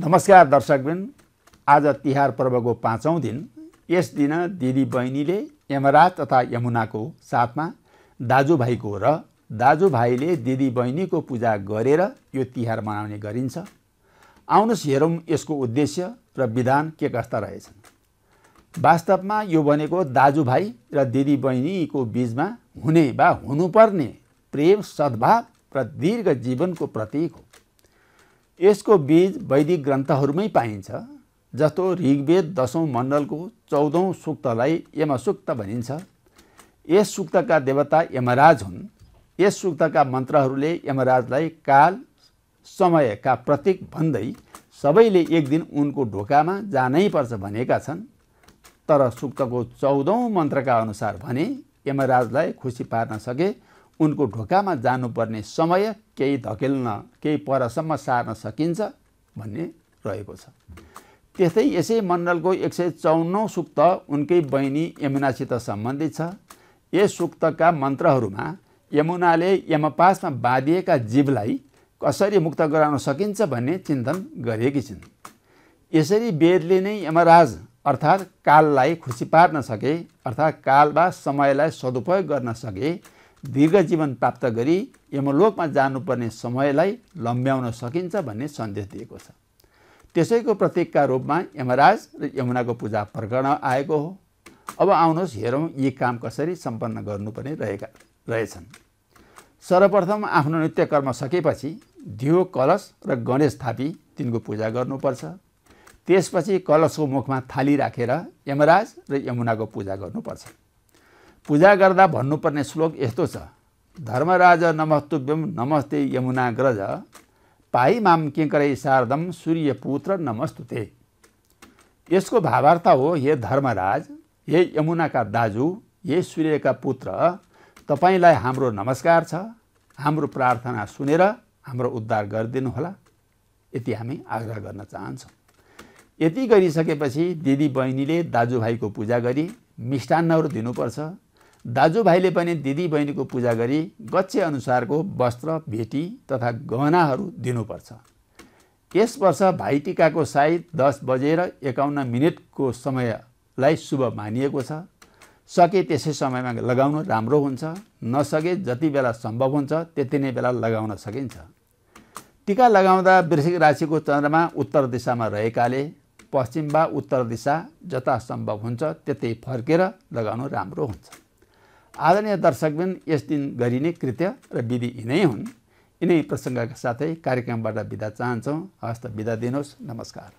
नमस्कार दर्शकबिन आज तिहार पर्वको पाँचौँ दिन यस दिन दिदी बहिनीले यमराज तथा यमुनाको साथमा दाजुभाइको र दाजुभाइले दिदी बहिनीको पूजा गरेर यो तिहार मनाउने गरिन्छ आउनुहोस् हेरौँ यसको उद्देश्य र विधान के कस्ता रहेछन् वास्तवमा यो भनेको दाजुभाइ र दिदी बहिनीको बिचमा हुने वा हुनुपर्ने प्रेम सद्भाव र दीर्घ जीवनको प्रतीक हो यसको बीज वैदिक ग्रन्थहरूमै पाइन्छ जस्तो ऋग्वेद दसौँ मण्डलको चौधौँ सूक्तलाई यमसुक्त भनिन्छ यस सूक्तका देवता यमराज हुन् यस सूक्तका मन्त्रहरूले यमराजलाई काल समयका प्रतीक भन्दै सबैले एक दिन उनको ढोकामा जानै पर्छ भनेका छन् तर सूक्तको चौधौँ मन्त्रका अनुसार भने यमराजलाई खुसी पार्न सके उनको ढोकामा जानुपर्ने समय केही धकेल्न केही परसम्म सार्न सकिन्छ भन्ने रहेको छ त्यस्तै यसै मण्डलको एक सय चौन्नौ सुक्त उनकै बहिनी यमुनासित सम्बन्धित छ यस सुक्तका मन्त्रहरूमा यमुनाले यमपासमा बाँधिएका जीवलाई कसरी मुक्त गराउन सकिन्छ भन्ने चिन्तन गरेकी छिन् यसरी वेदले नै यमराज अर्थात् काललाई खुसी पार्न सके अर्थात् काल वा समयलाई सदुपयोग गर्न सके दीर्घ जीवन प्राप्त गरी यमलोकमा जानुपर्ने समयलाई लम्ब्याउन सकिन्छ भन्ने सन्देश दिएको छ त्यसैको प्रतीकका रूपमा यमराज र यमुनाको पूजा प्रकरण आएको हो अब आउनुहोस् हेरौँ यी काम कसरी सम्पन्न गर्नुपर्ने रहेका रहेछन् सर्वप्रथम आफ्नो नित्य कर्म सकेपछि दियो कलश र गणेश थापी तिनको पूजा गर्नुपर्छ त्यसपछि कलशको मुखमा थाली राखेर रा, यमराज र यमुनाको पूजा गर्नुपर्छ पूजा गर्दा भन्नुपर्ने श्लोक यस्तो छ धर्मराज नमस्तुभ्यम नमस्ते यमुनाग्रज पाई माम के किङ्करै शारदम सूर्यपुत्र नमस्तुते यसको भावार्थ हो हे धर्मराज हे यमुनाका दाजु हे सूर्यका पुत्र तपाईँलाई हाम्रो नमस्कार छ हाम्रो प्रार्थना सुनेर हाम्रो उद्धार गरिदिनुहोला यति हामी आग्रह गर्न चाहन्छौँ यति गरिसकेपछि दिदी बहिनीले दाजुभाइको पूजा गरी मिष्टान्नहरू दिनुपर्छ दाजुभाइले पनि दिदी बहिनीको पूजा गरी गच्छे अनुसारको वस्त्र भेटी तथा गहनाहरू दिनुपर्छ यस वर्ष भाइटिकाको साइत दस बजेर एकाउन्न मिनटको समयलाई शुभ मानिएको छ सके त्यसै समयमा लगाउनु राम्रो हुन्छ नसके जति बेला सम्भव हुन्छ त्यति नै बेला लगाउन सकिन्छ टिका लगाउँदा वृश्चिक राशिको चन्द्रमा उत्तर दिशामा रहेकाले पश्चिम वा उत्तर दिशा जता सम्भव हुन्छ त्यतै फर्केर लगाउनु राम्रो हुन्छ आदरणीय दर्शकबिन यस दिन गरिने कृत्य र विधि यिनै हुन् यिनै प्रसङ्गका साथै कार्यक्रमबाट बिदा चाहन्छौँ हस्त बिदा दिनुहोस् नमस्कार